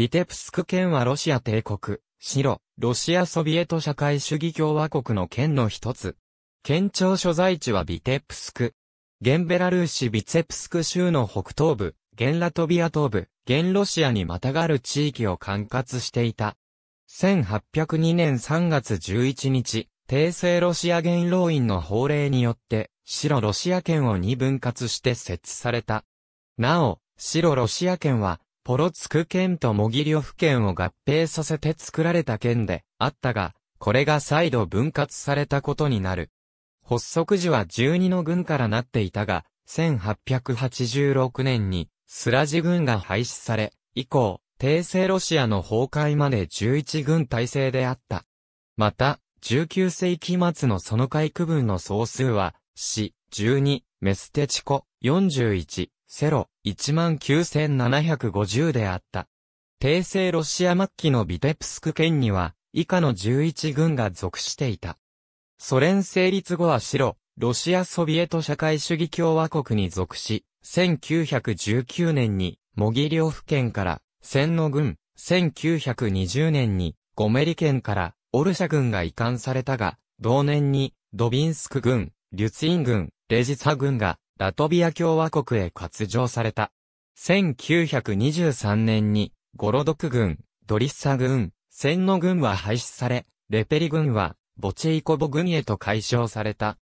ビテプスク県はロシア帝国、白、ロシアソビエト社会主義共和国の県の一つ。県庁所在地はビテプスク。現ベラルーシビツプスク州の北東部、現ラトビア東部、現ロシアにまたがる地域を管轄していた。1802年3月11日、帝政ロシア元老院の法令によって、白ロシア圏を二分割して設置された。なお、白ロシア圏は、ポロツク県とモギリョフ県を合併させて作られた県であったが、これが再度分割されたことになる。発足時は12の軍からなっていたが、1886年にスラジ軍が廃止され、以降、帝政ロシアの崩壊まで11軍体制であった。また、19世紀末のその回区分の総数は、市、12、メステチコ、41、セロ、19750であった。帝政ロシア末期のビテプスク県には、以下の11軍が属していた。ソ連成立後は白、ロシアソビエト社会主義共和国に属し、1919年に、モギリオフ県から、千の軍、1920年に、ゴメリ県から、オルシャ軍が移管されたが、同年に、ドビンスク軍、リュツイン軍、レジツァ軍が、ラトビア共和国へ割譲された。1923年に、ゴロドク軍、ドリッサ軍、千の軍は廃止され、レペリ軍は、ボチェイコボ軍へと解消された。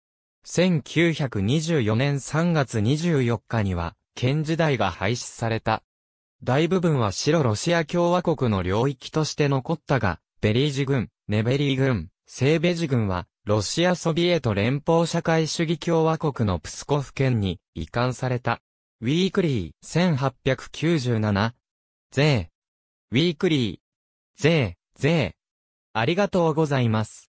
1924年3月24日には、県時代が廃止された。大部分は白ロシア共和国の領域として残ったが、ベリージ軍、ネベリー軍、セーベジ軍は、ロシアソビエト連邦社会主義共和国のプスコフ県に移管された。ウィークリー1897税ウィークリー税税ありがとうございます。